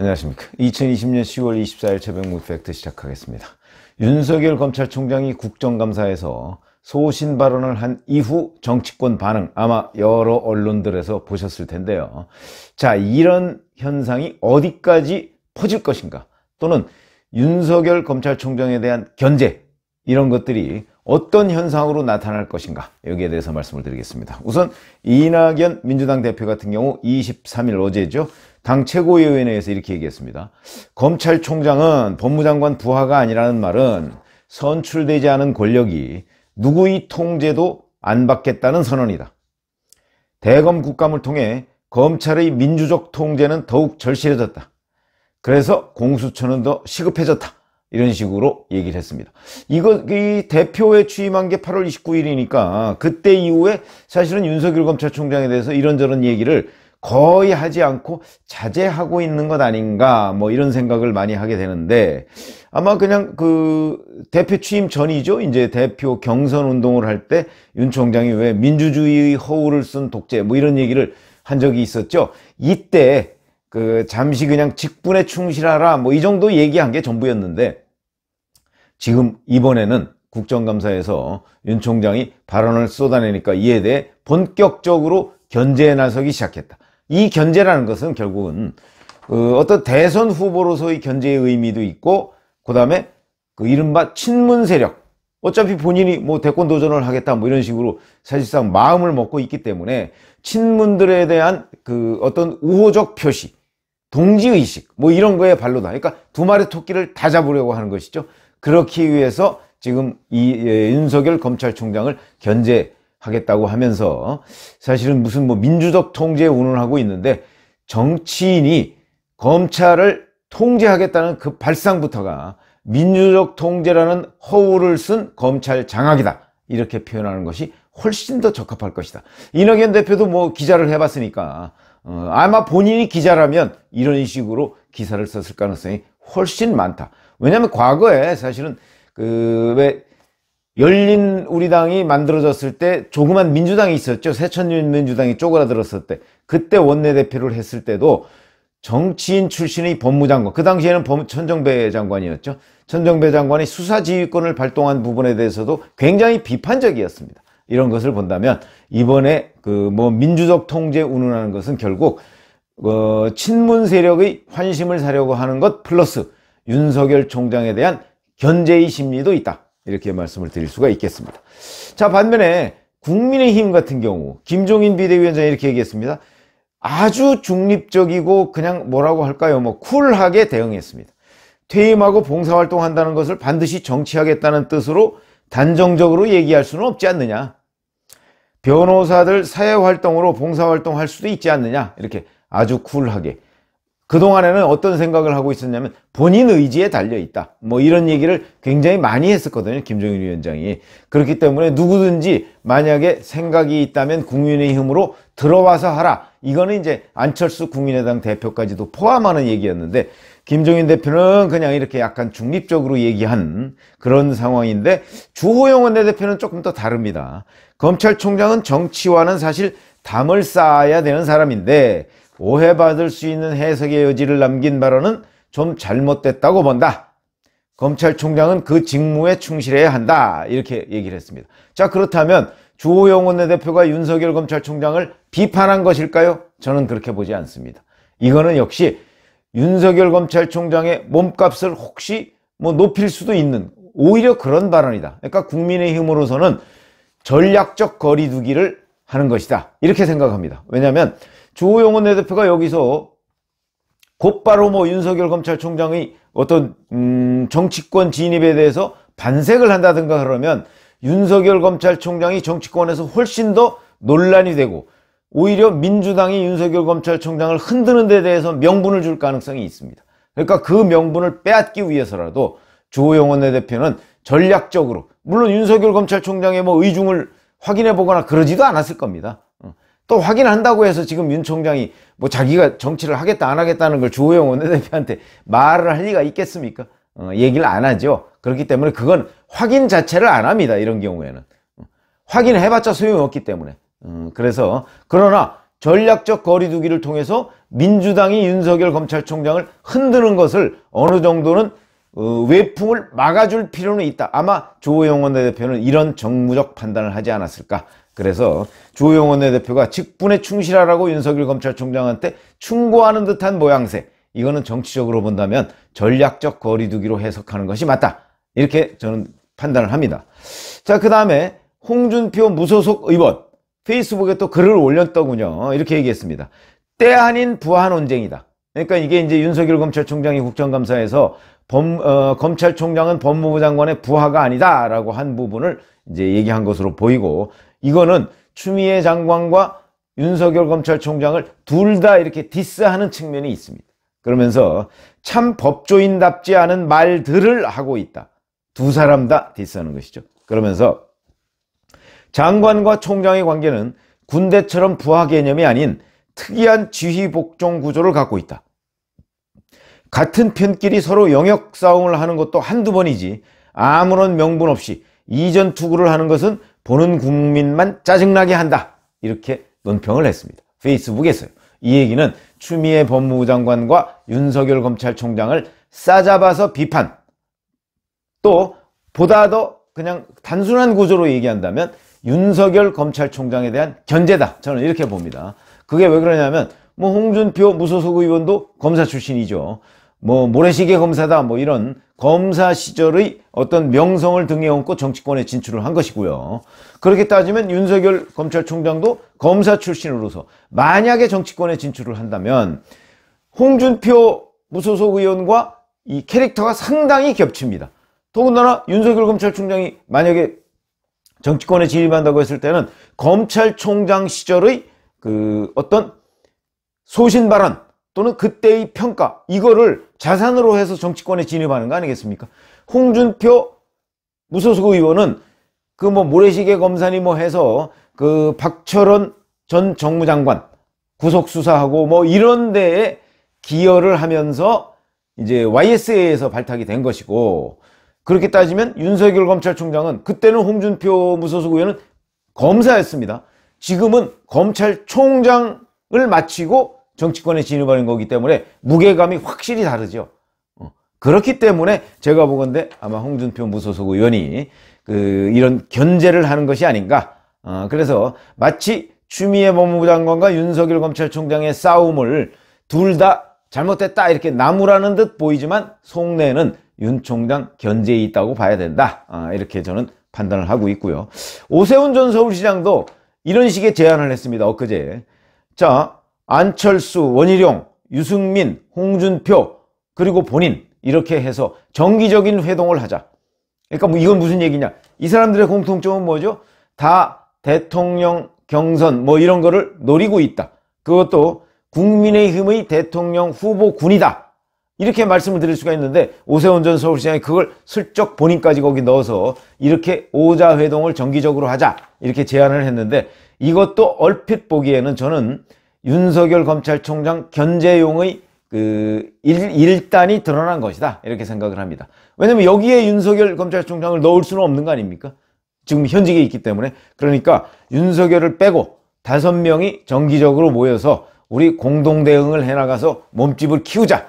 안녕하십니까. 2020년 10월 24일 최병 무팩트 시작하겠습니다. 윤석열 검찰총장이 국정감사에서 소신 발언을 한 이후 정치권 반응 아마 여러 언론들에서 보셨을 텐데요. 자, 이런 현상이 어디까지 퍼질 것인가 또는 윤석열 검찰총장에 대한 견제 이런 것들이 어떤 현상으로 나타날 것인가 여기에 대해서 말씀을 드리겠습니다. 우선 이낙연 민주당 대표 같은 경우 23일 어제죠. 당 최고위원회에서 이렇게 얘기했습니다. 검찰총장은 법무장관 부하가 아니라는 말은 선출되지 않은 권력이 누구의 통제도 안 받겠다는 선언이다. 대검 국감을 통해 검찰의 민주적 통제는 더욱 절실해졌다. 그래서 공수처는 더 시급해졌다. 이런 식으로 얘기를 했습니다. 이거 이 대표에 취임한 게 8월 29일이니까 그때 이후에 사실은 윤석열 검찰총장에 대해서 이런저런 얘기를 거의 하지 않고 자제하고 있는 것 아닌가 뭐 이런 생각을 많이 하게 되는데 아마 그냥 그 대표 취임 전이죠 이제 대표 경선 운동을 할 때 윤 총장이 왜 민주주의 허울을 쓴 독재 뭐 이런 얘기를 한 적이 있었죠 이때 그 잠시 그냥 직분에 충실하라 뭐 이 정도 얘기한 게 전부였는데 지금 이번에는 국정감사에서 윤 총장이 발언을 쏟아내니까 이에 대해 본격적으로 견제에 나서기 시작했다. 이 견제라는 것은 결국은 그 어떤 대선 후보로서의 견제의 의미도 있고 그 다음에 그 이른바 친문 세력 어차피 본인이 뭐 대권 도전을 하겠다 뭐 이런 식으로 사실상 마음을 먹고 있기 때문에 친문들에 대한 그 어떤 우호적 표시 동지의식 뭐 이런 거에 발로다 그러니까 두 마리 토끼를 다 잡으려고 하는 것이죠 그렇기 위해서 지금 이 예, 윤석열 검찰총장을 견제 하겠다고 하면서 사실은 무슨 뭐 민주적 통제에 운운하고 있는데 정치인이 검찰을 통제하겠다는 그 발상부터가 민주적 통제라는 허울을 쓴 검찰 장악이다 이렇게 표현하는 것이 훨씬 더 적합할 것이다 이낙연 대표도 뭐 기자를 해봤으니까 어, 아마 본인이 기자라면 이런 식으로 기사를 썼을 가능성이 훨씬 많다 왜냐하면 과거에 사실은 그왜 열린 우리당이 만들어졌을 때 조그만 민주당이 있었죠. 새천민주당이 년 쪼그라들었을 때. 그때 원내대표를 했을 때도 정치인 출신의 법무장관, 그 당시에는 법, 천정배 장관이었죠. 천정배 장관이 수사지휘권을 발동한 부분에 대해서도 굉장히 비판적이었습니다. 이런 것을 본다면 이번에 그 뭐 민주적 통제 운운하는 것은 결국 어, 친문 세력의 환심을 사려고 하는 것 플러스 윤석열 총장에 대한 견제의 심리도 있다. 이렇게 말씀을 드릴 수가 있겠습니다. 자 반면에 국민의힘 같은 경우 김종인 비대위원장이 이렇게 얘기했습니다. 아주 중립적이고 그냥 뭐라고 할까요? 뭐 쿨하게 대응했습니다. 퇴임하고 봉사활동한다는 것을 반드시 정치하겠다는 뜻으로 단정적으로 얘기할 수는 없지 않느냐. 변호사들 사회활동으로 봉사활동할 수도 있지 않느냐. 이렇게 아주 쿨하게 그동안에는 어떤 생각을 하고 있었냐면 본인 의지에 달려있다. 뭐 이런 얘기를 굉장히 많이 했었거든요. 김정일 위원장이. 그렇기 때문에 누구든지 만약에 생각이 있다면 국민의힘으로 들어와서 하라. 이거는 이제 안철수 국민의당 대표까지도 포함하는 얘기였는데 김종인 대표는 그냥 이렇게 약간 중립적으로 얘기한 그런 상황인데 주호영 원내대표는 조금 더 다릅니다. 검찰총장은 정치와는 사실 담을 쌓아야 되는 사람인데 오해받을 수 있는 해석의 여지를 남긴 발언은 좀 잘못됐다고 본다. 검찰총장은 그 직무에 충실해야 한다. 이렇게 얘기를 했습니다. 자 그렇다면 주호영 원내대표가 윤석열 검찰총장을 비판한 것일까요? 저는 그렇게 보지 않습니다. 이거는 역시 윤석열 검찰총장의 몸값을 혹시 뭐 높일 수도 있는 오히려 그런 발언이다. 그러니까 국민의힘으로서는 전략적 거리두기를 하는 것이다. 이렇게 생각합니다. 왜냐하면 주호영 원내대표가 여기서 곧바로 뭐 윤석열 검찰총장의 어떤 음 정치권 진입에 대해서 반색을 한다든가 그러면 윤석열 검찰총장이 정치권에서 훨씬 더 논란이 되고 오히려 민주당이 윤석열 검찰총장을 흔드는 데 대해서 명분을 줄 가능성이 있습니다. 그러니까 그 명분을 빼앗기 위해서라도 주호영 원내대표는 전략적으로 물론 윤석열 검찰총장의 뭐 의중을 확인해 보거나 그러지도 않았을 겁니다. 또 확인한다고 해서 지금 윤 총장이 뭐 자기가 정치를 하겠다 안 하겠다는 걸 주호영 원내대표한테 말을 할 리가 있겠습니까? 어, 얘기를 안 하죠. 그렇기 때문에 그건 확인 자체를 안 합니다. 이런 경우에는. 어, 확인해봤자 소용없기 때문에. 음, 그래서 그러나 전략적 거리두기를 통해서 민주당이 윤석열 검찰총장을 흔드는 것을 어느 정도는 어, 외풍을 막아줄 필요는 있다. 아마 조호영 원내대표는 이런 정무적 판단을 하지 않았을까 그래서 조용원대표가 직분에 충실하라고 윤석열 검찰총장한테 충고하는 듯한 모양새 이거는 정치적으로 본다면 전략적 거리두기로 해석하는 것이 맞다 이렇게 저는 판단을 합니다 자그 다음에 홍준표 무소속 의원 페이스북에 또 글을 올렸더군요 이렇게 얘기했습니다 때 아닌 부하 논쟁이다 그러니까 이게 이제 윤석열 검찰총장이 국정감사에서 범, 어, 검찰총장은 법무부 장관의 부하가 아니다라고 한 부분을 이제 얘기한 것으로 보이고 이거는 추미애 장관과 윤석열 검찰총장을 둘 다 이렇게 디스하는 측면이 있습니다. 그러면서 참 법조인답지 않은 말들을 하고 있다. 두 사람 다 디스하는 것이죠. 그러면서 장관과 총장의 관계는 군대처럼 부하 개념이 아닌 특이한 지휘복종 구조를 갖고 있다. 같은 편끼리 서로 영역 싸움을 하는 것도 한두 번이지 아무런 명분 없이 이전 투구를 하는 것은 보는 국민만 짜증나게 한다. 이렇게 논평을 했습니다. 페이스북에서요. 이 얘기는 추미애 법무부 장관과 윤석열 검찰총장을 싸잡아서 비판 또 보다 더 그냥 단순한 구조로 얘기한다면 윤석열 검찰총장에 대한 견제다. 저는 이렇게 봅니다. 그게 왜 그러냐면 뭐 홍준표 무소속 의원도 검사 출신이죠. 뭐 모래시계 검사다 뭐 이런 검사 시절의 어떤 명성을 등에 얹고 정치권에 진출을 한 것이고요. 그렇게 따지면 윤석열 검찰총장도 검사 출신으로서 만약에 정치권에 진출을 한다면 홍준표 무소속 의원과 이 캐릭터가 상당히 겹칩니다. 더군다나 윤석열 검찰총장이 만약에 정치권에 진입한다고 했을 때는 검찰총장 시절의 그 어떤 소신 발언 또는 그때의 평가 이거를 자산으로 해서 정치권에 진입하는 거 아니겠습니까? 홍준표 무소속 의원은 그 뭐 모래시계 검사니 뭐 해서 그 박철원 전 정무장관 구속수사하고 뭐 이런 데에 기여를 하면서 이제 YSA에서 발탁이 된 것이고 그렇게 따지면 윤석열 검찰총장은 그때는 홍준표 무소속 의원은 검사였습니다. 지금은 검찰총장을 마치고 정치권에 진입하는 거기 때문에 무게감이 확실히 다르죠. 어. 그렇기 때문에 제가 보건데 아마 홍준표 무소속 의원이 그 이런 견제를 하는 것이 아닌가. 어 그래서 마치 추미애 법무부 장관과 윤석열 검찰총장의 싸움을 둘 다 잘못됐다 이렇게 나무라는 듯 보이지만 속내는 윤 총장 견제에 있다고 봐야 된다. 어 이렇게 저는 판단을 하고 있고요. 오세훈 전 서울시장도 이런 식의 제안을 했습니다. 엊그제. 자, 안철수, 원희룡, 유승민, 홍준표 그리고 본인 이렇게 해서 정기적인 회동을 하자. 그러니까 뭐 이건 무슨 얘기냐. 이 사람들의 공통점은 뭐죠? 다 대통령 경선 뭐 이런 거를 노리고 있다. 그것도 국민의힘의 대통령 후보군이다. 이렇게 말씀을 드릴 수가 있는데 오세훈 전 서울시장이 그걸 슬쩍 본인까지 거기 넣어서 이렇게 오자회동을 정기적으로 하자 이렇게 제안을 했는데 이것도 얼핏 보기에는 저는 윤석열 검찰총장 견제용의 그 일, 일단이 드러난 것이다 이렇게 생각을 합니다. 왜냐면 여기에 윤석열 검찰총장을 넣을 수는 없는 거 아닙니까? 지금 현직에 있기 때문에 그러니까 윤석열을 빼고 다섯 명이 정기적으로 모여서 우리 공동 대응을 해나가서 몸집을 키우자.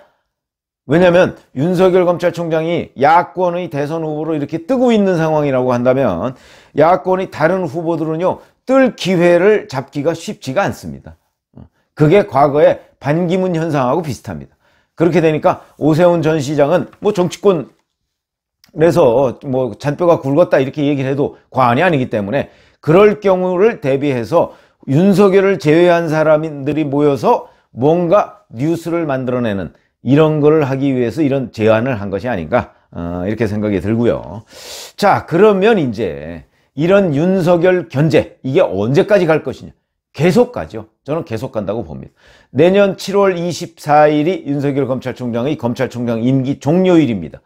왜냐면 윤석열 검찰총장이 야권의 대선 후보로 이렇게 뜨고 있는 상황이라고 한다면 야권이 다른 후보들은요 뜰 기회를 잡기가 쉽지가 않습니다. 그게 과거에 반기문 현상하고 비슷합니다. 그렇게 되니까 오세훈 전 시장은 뭐 정치권 그래서 뭐 잔뼈가 굵었다 이렇게 얘기를 해도 과언이 아니기 때문에 그럴 경우를 대비해서 윤석열을 제외한 사람들이 모여서 뭔가 뉴스를 만들어내는 이런 거를 하기 위해서 이런 제안을 한 것이 아닌가 어, 이렇게 생각이 들고요. 자 그러면 이제 이런 윤석열 견제 이게 언제까지 갈 것이냐 계속 가죠. 저는 계속 간다고 봅니다. 내년 7월 24일이 윤석열 검찰총장의 검찰총장 임기 종료일입니다.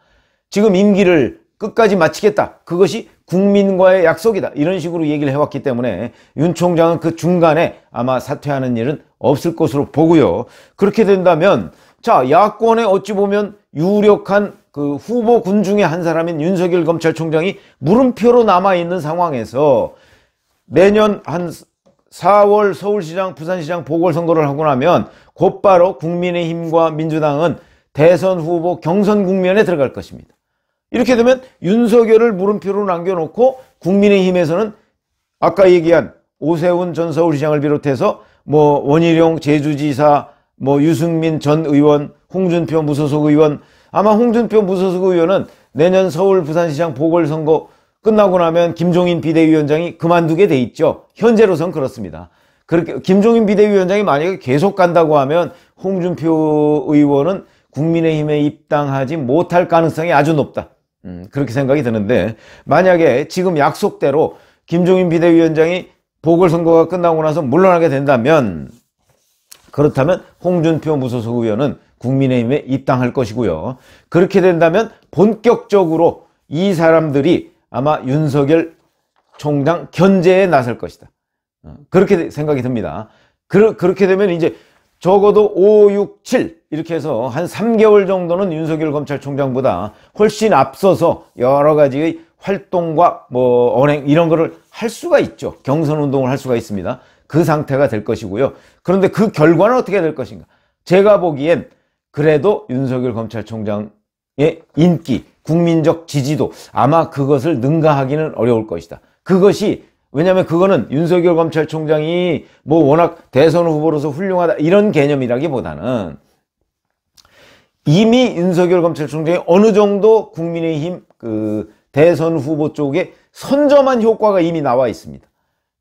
지금 임기를 끝까지 마치겠다. 그것이 국민과의 약속이다. 이런 식으로 얘기를 해왔기 때문에 윤 총장은 그 중간에 아마 사퇴하는 일은 없을 것으로 보고요. 그렇게 된다면 자 야권에 어찌 보면 유력한 그 후보군 중의 한 사람인 윤석열 검찰총장이 물음표로 남아있는 상황에서 내년 한 4월 서울시장, 부산시장 보궐선거를 하고 나면 곧바로 국민의힘과 민주당은 대선 후보 경선 국면에 들어갈 것입니다. 이렇게 되면 윤석열을 물음표로 남겨놓고 국민의힘에서는 아까 얘기한 오세훈 전 서울시장을 비롯해서 뭐 원희룡 제주지사, 뭐 유승민 전 의원, 홍준표 무소속 의원 아마 홍준표 무소속 의원은 내년 서울 부산시장 보궐선거 끝나고 나면 김종인 비대위원장이 그만두게 돼 있죠. 현재로선 그렇습니다. 그렇게 김종인 비대위원장이 만약에 계속 간다고 하면 홍준표 의원은 국민의힘에 입당하지 못할 가능성이 아주 높다. 음, 그렇게 생각이 드는데 만약에 지금 약속대로 김종인 비대위원장이 보궐선거가 끝나고 나서 물러나게 된다면 그렇다면 홍준표 무소속 의원은 국민의힘에 입당할 것이고요. 그렇게 된다면 본격적으로 이 사람들이 아마 윤석열 총장 견제에 나설 것이다. 어, 그렇게 생각이 듭니다. 그, 그렇게 되면 이제 적어도 5, 6, 7 이렇게 해서 한 3개월 정도는 윤석열 검찰총장보다 훨씬 앞서서 여러 가지의 활동과 뭐 언행 이런 거를 할 수가 있죠. 경선 운동을 할 수가 있습니다. 그 상태가 될 것이고요. 그런데 그 결과는 어떻게 될 것인가? 제가 보기엔 그래도 윤석열 검찰총장의 인기 국민적 지지도 아마 그것을 능가하기는 어려울 것이다. 그것이 왜냐하면 그거는 윤석열 검찰총장이 뭐 워낙 대선 후보로서 훌륭하다 이런 개념이라기보다는 이미 윤석열 검찰총장이 어느 정도 국민의힘 그 대선 후보 쪽에 선점한 효과가 이미 나와 있습니다.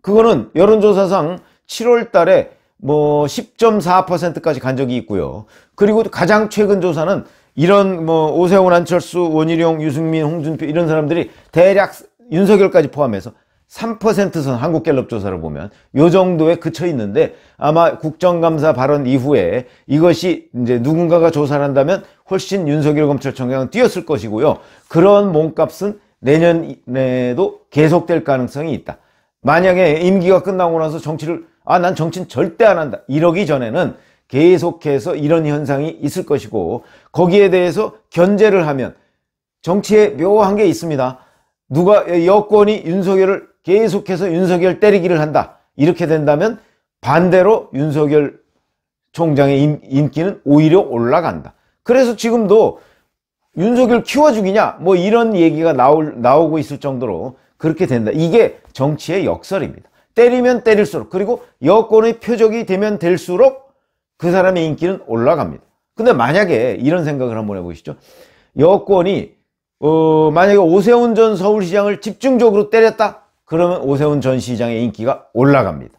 그거는 여론조사상 7월 달에 뭐 10.4%까지 간 적이 있고요. 그리고 가장 최근 조사는 이런 뭐 오세훈, 안철수, 원희룡, 유승민, 홍준표 이런 사람들이 대략 윤석열까지 포함해서 3%선 한국갤럽 조사를 보면 요 정도에 그쳐 있는데 아마 국정감사 발언 이후에 이것이 이제 누군가가 조사를 한다면 훨씬 윤석열 검찰총장은 뛰었을 것이고요. 그런 몸값은 내년에도 계속될 가능성이 있다. 만약에 임기가 끝나고 나서 정치를 아 난 정치는 절대 안 한다 이러기 전에는 계속해서 이런 현상이 있을 것이고 거기에 대해서 견제를 하면 정치에 묘한 게 있습니다. 누가 여권이 윤석열을 계속해서 윤석열 때리기를 한다. 이렇게 된다면 반대로 윤석열 총장의 인기는 오히려 올라간다. 그래서 지금도 윤석열 키워주기냐 뭐 이런 얘기가 나올, 나오고 있을 정도로 그렇게 된다. 이게 정치의 역설입니다. 때리면 때릴수록 그리고 여권의 표적이 되면 될수록 그 사람의 인기는 올라갑니다. 근데 만약에 이런 생각을 한번 해보시죠. 여권이 어, 만약에 오세훈 전 서울시장을 집중적으로 때렸다? 그러면 오세훈 전 시장의 인기가 올라갑니다.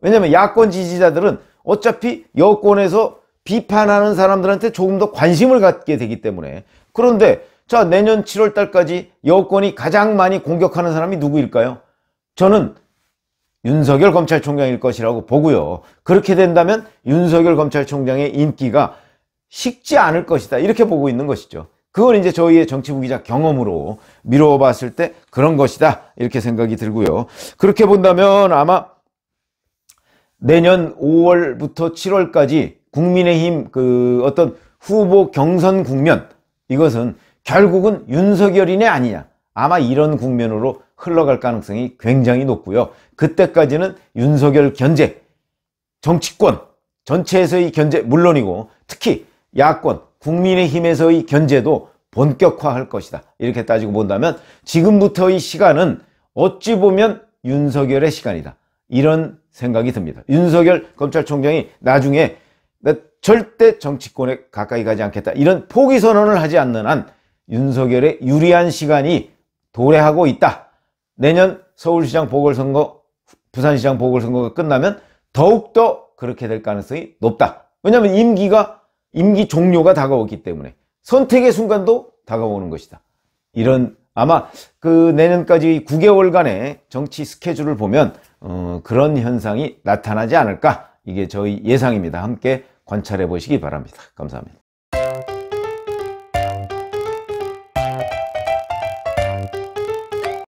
왜냐면 하 야권 지지자들은 어차피 여권에서 비판하는 사람들한테 조금 더 관심을 갖게 되기 때문에 그런데 자 내년 7월 달까지 여권이 가장 많이 공격하는 사람이 누구일까요? 저는 윤석열 검찰총장일 것이라고 보고요. 그렇게 된다면 윤석열 검찰총장의 인기가 식지 않을 것이다. 이렇게 보고 있는 것이죠. 그걸 이제 저희의 정치부 기자 경험으로 미루어 봤을 때 그런 것이다. 이렇게 생각이 들고요. 그렇게 본다면 아마 내년 5월부터 7월까지 국민의힘 그 어떤 후보 경선 국면 이것은 결국은 윤석열이네 아니냐. 아마 이런 국면으로 흘러갈 가능성이 굉장히 높고요. 그때까지는 윤석열 견제, 정치권 전체에서의 견제 물론이고 특히 야권, 국민의힘에서의 견제도 본격화할 것이다. 이렇게 따지고 본다면 지금부터의 시간은 어찌 보면 윤석열의 시간이다. 이런 생각이 듭니다. 윤석열 검찰총장이 나중에 절대 정치권에 가까이 가지 않겠다. 이런 포기 선언을 하지 않는 한 윤석열의 유리한 시간이 도래하고 있다. 내년 서울시장 보궐선거, 부산시장 보궐선거가 끝나면 더욱더 그렇게 될 가능성이 높다. 왜냐하면 임기가 임기 종료가 다가오기 때문에 선택의 순간도 다가오는 것이다. 이런 아마 그 내년까지 9개월간의 정치 스케줄을 보면 어, 그런 현상이 나타나지 않을까 이게 저희 예상입니다. 함께 관찰해 보시기 바랍니다. 감사합니다.